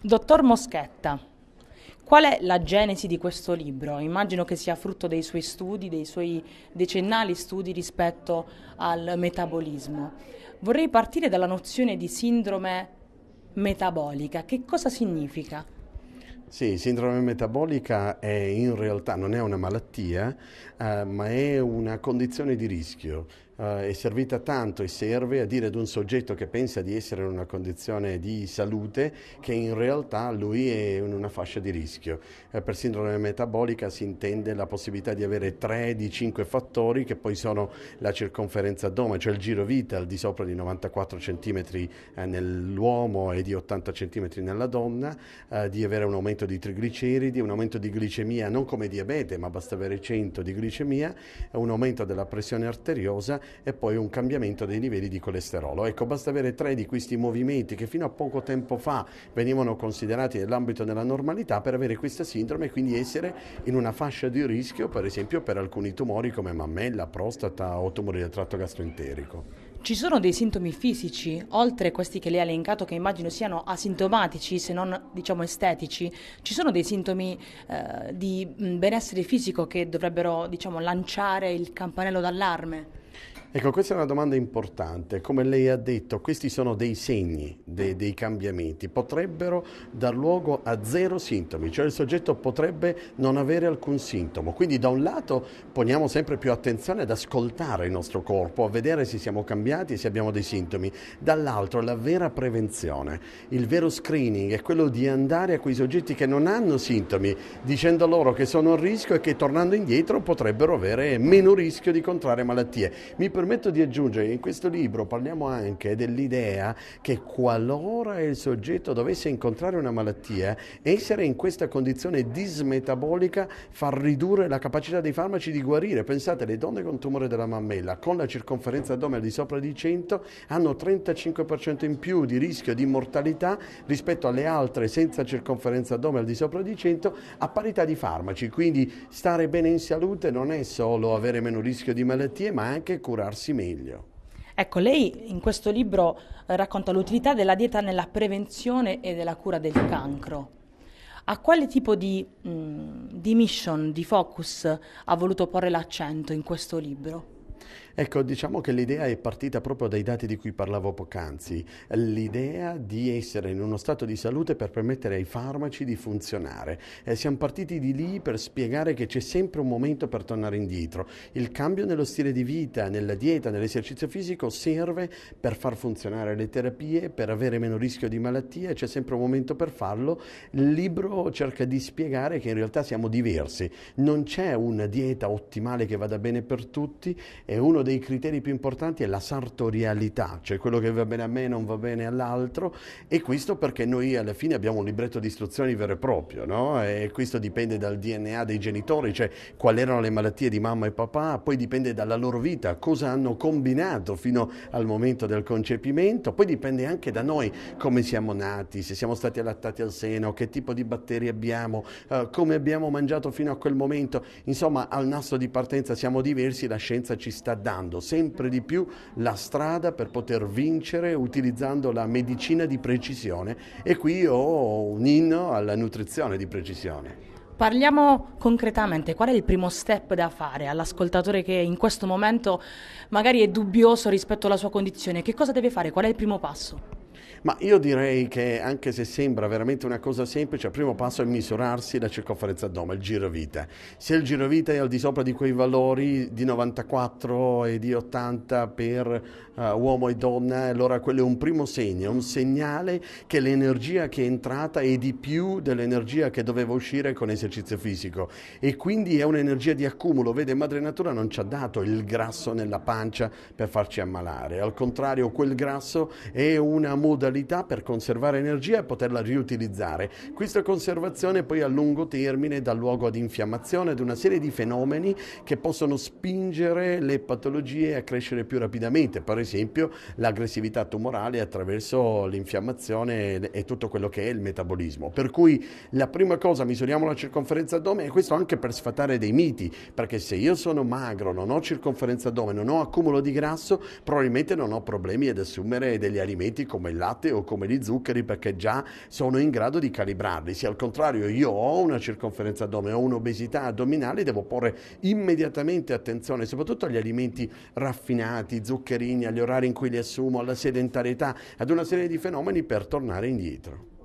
Dottor Moschetta, qual è la genesi di questo libro? Immagino che sia frutto dei suoi studi, dei suoi decennali studi rispetto al metabolismo. Vorrei partire dalla nozione di sindrome metabolica. Che cosa significa? Sì, sindrome metabolica è in realtà non è una malattia, eh, ma è una condizione di rischio. Eh, è servita tanto e serve a dire ad un soggetto che pensa di essere in una condizione di salute che in realtà lui è in una fascia di rischio. Eh, per sindrome metabolica si intende la possibilità di avere 3 di 5 fattori che poi sono la circonferenza addome, cioè il giro vita al di sopra di 94 cm eh, nell'uomo e di 80 cm nella donna, eh, di avere un aumento aumento di trigliceridi, un aumento di glicemia non come diabete, ma basta avere 100 di glicemia, un aumento della pressione arteriosa e poi un cambiamento dei livelli di colesterolo. Ecco, basta avere tre di questi movimenti che fino a poco tempo fa venivano considerati nell'ambito della normalità per avere questa sindrome e quindi essere in una fascia di rischio, per esempio, per alcuni tumori come mammella, prostata o tumori del tratto gastroenterico. Ci sono dei sintomi fisici, oltre a questi che lei ha elencato, che immagino siano asintomatici, se non diciamo estetici, ci sono dei sintomi eh, di benessere fisico che dovrebbero diciamo, lanciare il campanello d'allarme? Ecco, questa è una domanda importante. Come lei ha detto, questi sono dei segni dei, dei cambiamenti. Potrebbero dar luogo a zero sintomi, cioè il soggetto potrebbe non avere alcun sintomo. Quindi da un lato poniamo sempre più attenzione ad ascoltare il nostro corpo, a vedere se siamo cambiati, se abbiamo dei sintomi. Dall'altro la vera prevenzione, il vero screening è quello di andare a quei soggetti che non hanno sintomi, dicendo loro che sono a rischio e che tornando indietro potrebbero avere meno rischio di contrarre malattie. Mi per permetto di aggiungere che in questo libro parliamo anche dell'idea che qualora il soggetto dovesse incontrare una malattia, essere in questa condizione dismetabolica fa ridurre la capacità dei farmaci di guarire. Pensate, le donne con tumore della mammella, con la circonferenza addome al di sopra di 100, hanno 35% in più di rischio di mortalità rispetto alle altre senza circonferenza addome al di sopra di 100 a parità di farmaci. Quindi stare bene in salute non è solo avere meno rischio di malattie, ma anche curarsi alimentarsi meglio. Ecco, lei in questo libro eh, racconta l'utilità della dieta nella prevenzione e della cura del cancro. A quale tipo di, mh, mm, di mission, di focus ha voluto porre l'accento in questo libro? Ecco, diciamo che l'idea è partita proprio dai dati di cui parlavo poc'anzi, l'idea di essere in uno stato di salute per permettere ai farmaci di funzionare. E siamo partiti di lì per spiegare che c'è sempre un momento per tornare indietro. Il cambio nello stile di vita, nella dieta, nell'esercizio fisico serve per far funzionare le terapie, per avere meno rischio di malattia, c'è sempre un momento per farlo. Il libro cerca di spiegare che in realtà siamo diversi, non c'è una dieta ottimale che vada bene per tutti. E uno dei criteri più importanti è la sartorialità, cioè quello che va bene a me non va bene all'altro e questo perché noi alla fine abbiamo un libretto di istruzioni vero e proprio no? e questo dipende dal DNA dei genitori, cioè quali erano le malattie di mamma e papà, poi dipende dalla loro vita, cosa hanno combinato fino al momento del concepimento, poi dipende anche da noi come siamo nati, se siamo stati allattati al seno, che tipo di batteri abbiamo, eh, come abbiamo mangiato fino a quel momento, insomma al nastro di partenza siamo diversi, la scienza ci sta dando sempre di più la strada per poter vincere utilizzando la medicina di precisione e qui ho un inno alla nutrizione di precisione. Parliamo concretamente, qual è il primo step da fare all'ascoltatore che in questo momento magari è dubbioso rispetto alla sua condizione? Che cosa deve fare? Qual è il primo passo? Ma io direi che anche se sembra veramente una cosa semplice, il primo passo è misurarsi la circonferenza d'oma, il giro vita. Se il giro vita è al di sopra di quei valori di 94 e di 80 per uh, uomo e donna, allora quello è un primo segno, un segnale che l'energia che è entrata è di più dell'energia che doveva uscire con esercizio fisico e quindi è un'energia di accumulo. Vede, madre natura non ci ha dato il grasso nella pancia per farci ammalare, al contrario quel grasso è una modalità per conservare energia e poterla riutilizzare. Questa conservazione poi a lungo termine dà luogo ad infiammazione, ad una serie di fenomeni che possono spingere le patologie a crescere più rapidamente, per esempio l'aggressività tumorale attraverso l'infiammazione e tutto quello che è il metabolismo. Per cui la prima cosa, misuriamo la circonferenza addome e questo anche per sfatare dei miti, perché se io sono magro, non ho circonferenza addome, non ho accumulo di grasso, probabilmente non ho problemi ad assumere degli alimenti come il latte o come gli zuccheri perché già sono in grado di calibrarli. Se al contrario io ho una circonferenza addome, o un'obesità addominale, devo porre immediatamente attenzione soprattutto agli alimenti raffinati, zuccherini, agli orari in cui li assumo, alla sedentarietà, ad una serie di fenomeni per tornare indietro.